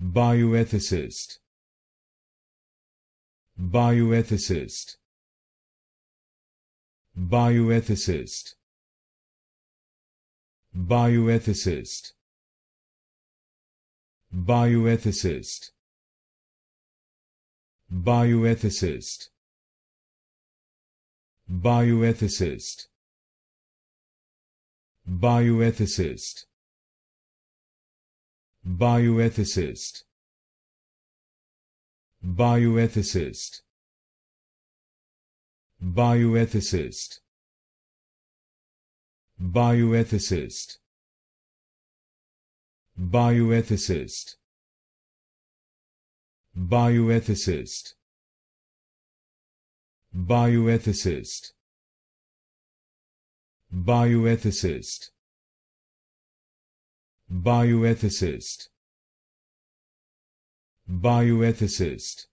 bioethicist bioethicist bioethicist bioethicist bioethicist bioethicist bioethicist bioethicist bioethicist bioethicist bioethicist bioethicist bioethicist bioethicist bioethicist bioethicist bioethicist bioethicist